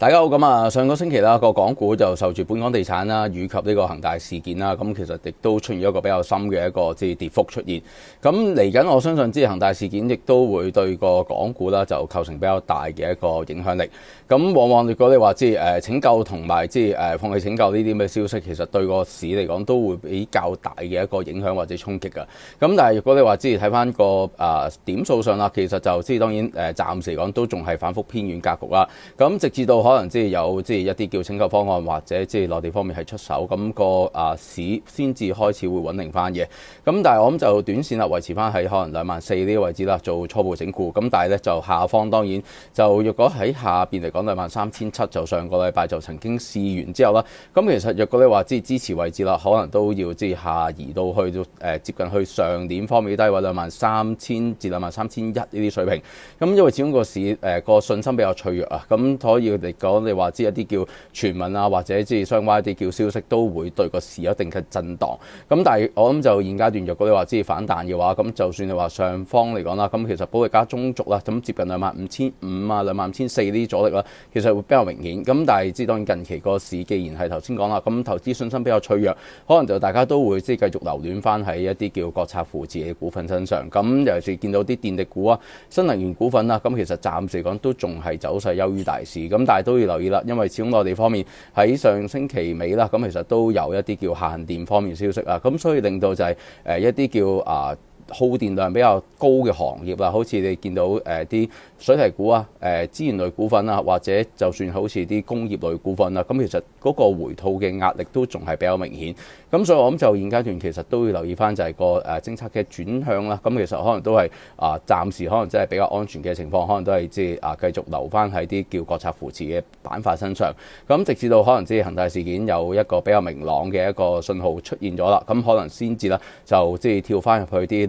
大家好，咁啊，上個星期啦，個港股就受住本港地產啦，以及呢個恒大事件啦，咁其實亦都出現一個比較深嘅一個即系跌幅出現。咁嚟緊，我相信之恒大事件亦都會對個港股啦，就構成比較大嘅一個影響力。咁往往如果你話之诶拯救同埋之诶放棄拯救呢啲咁嘅消息，其實對個市嚟講都會比較大嘅一個影響或者衝擊噶。咁但係如果你話之睇翻個啊點數上啦，其實就之當然诶暫時嚟講都仲係反覆偏远格局啦。咁直至到可能即係有即係一啲叫拯救方案，或者即係內地方面係出手，咁個啊市先至開始會穩定翻嘅。咁但係我諗就短線啦，維持翻喺可能兩萬四呢個位置啦，做初步整固。咁但係咧就下方當然就若果喺下邊嚟講兩萬三千七，就上個禮拜就曾經試完之後啦。咁其實若果你話即係支持位置啦，可能都要即係下移到去誒接近去上點方面低位兩萬三千至兩萬三千一呢啲水平。咁因為始終個市誒個信心比較脆弱啊，咁所以佢哋。講你話知一啲叫傳聞啊，或者即係相關一啲叫消息，都會對個市有一定嘅震盪。咁但係我諗就現階段，若果你話知反彈嘅話，咁就算你話上方嚟講啦，咁其實保利加中足啦，咁接近兩萬五千五啊，兩萬千四呢啲阻力啦，其實會比較明顯。咁但係知當然近期個市既然係頭先講啦，咁投資信心比較脆弱，可能就大家都會即係繼續流戀翻喺一啲叫國策扶持嘅股份身上。咁尤其是見到啲電力股啊、新能源股份啦，咁其實暫時講都仲係走勢優於大市。咁但係都要留意啦，因為始終內地方面喺上星期尾啦，咁其實都有一啲叫限電方面消息啊，咁所以令到就係诶一啲叫啊。耗電量比較高嘅行業啦，好似你見到誒啲水泥股啊、誒資源類股份啊，或者就算好似啲工業類股份啦，咁其實嗰個回吐嘅壓力都仲係比較明顯。咁所以我谂就現階段其實都要留意翻，就係個誒政策嘅轉向啦。咁其實可能都係啊，暫時可能真係比較安全嘅情況，可能都係即係啊繼續留翻喺啲叫國策扶持嘅板塊身上。咁直至到可能即係恒大事件有一個比較明朗嘅一個信號出現咗啦，咁可能先至啦就即係跳翻入去啲